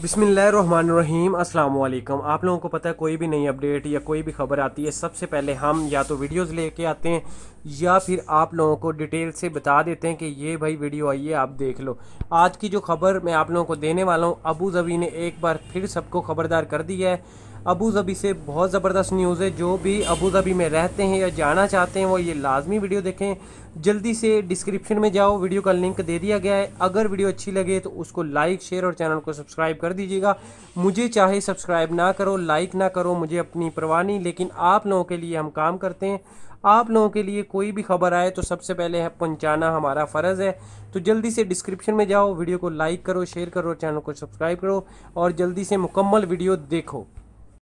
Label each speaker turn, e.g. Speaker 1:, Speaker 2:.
Speaker 1: बिसमीम अल्लाम आप लोगों को पता है कोई भी नई अपडेट या कोई भी खबर आती है सबसे पहले हम या तो वीडियोस लेके आते हैं या फिर आप लोगों को डिटेल से बता देते हैं कि ये भाई वीडियो आई है आप देख लो आज की जो खबर मैं आप लोगों को देने वाला हूँ अबू जबी ने एक बार फिर सबको खबरदार कर दिया है अबू धाबी से बहुत ज़बरदस्त न्यूज़ है जो भी अबू धाबी में रहते हैं या जाना चाहते हैं वो ये लाजमी वीडियो देखें जल्दी से डिस्क्रिप्शन में जाओ वीडियो का लिंक दे दिया गया है अगर वीडियो अच्छी लगे तो उसको लाइक शेयर और चैनल को सब्सक्राइब कर दीजिएगा मुझे चाहे सब्सक्राइब ना करो लाइक ना करो मुझे अपनी परवाह नहीं लेकिन आप लोगों के लिए हम काम करते हैं आप लोगों के लिए कोई भी खबर आए तो सबसे पहले पहुंचाना हमारा फ़र्ज़ है तो जल्दी से डिस्क्रिप्शन में जाओ वीडियो को लाइक करो शेयर करो चैनल को सब्सक्राइब करो और जल्दी से मुकम्मल वीडियो देखो